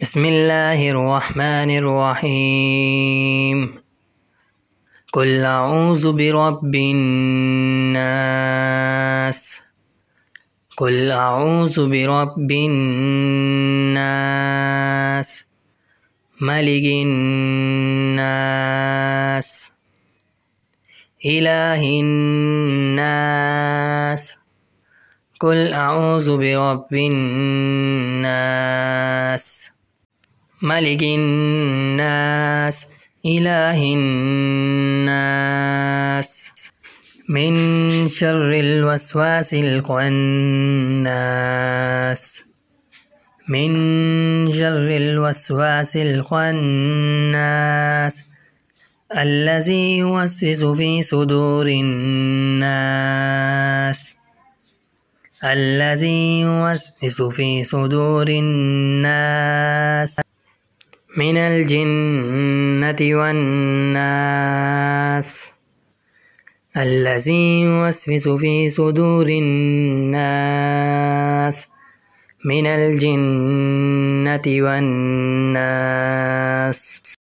بسم الله الرحمن الرحيم قل أعوذ برب الناس قل أعوذ برب الناس ملك الناس إله الناس قل أعوذ برب الناس ملك الناس إله الناس من شر الوسواس الخناس من شر الوسواس الخناس الذي يوسوس في صدور الناس الذي يوسوس في صدور الناس من الجنة والناس الذي يوسوس في صدور الناس من الجنة والناس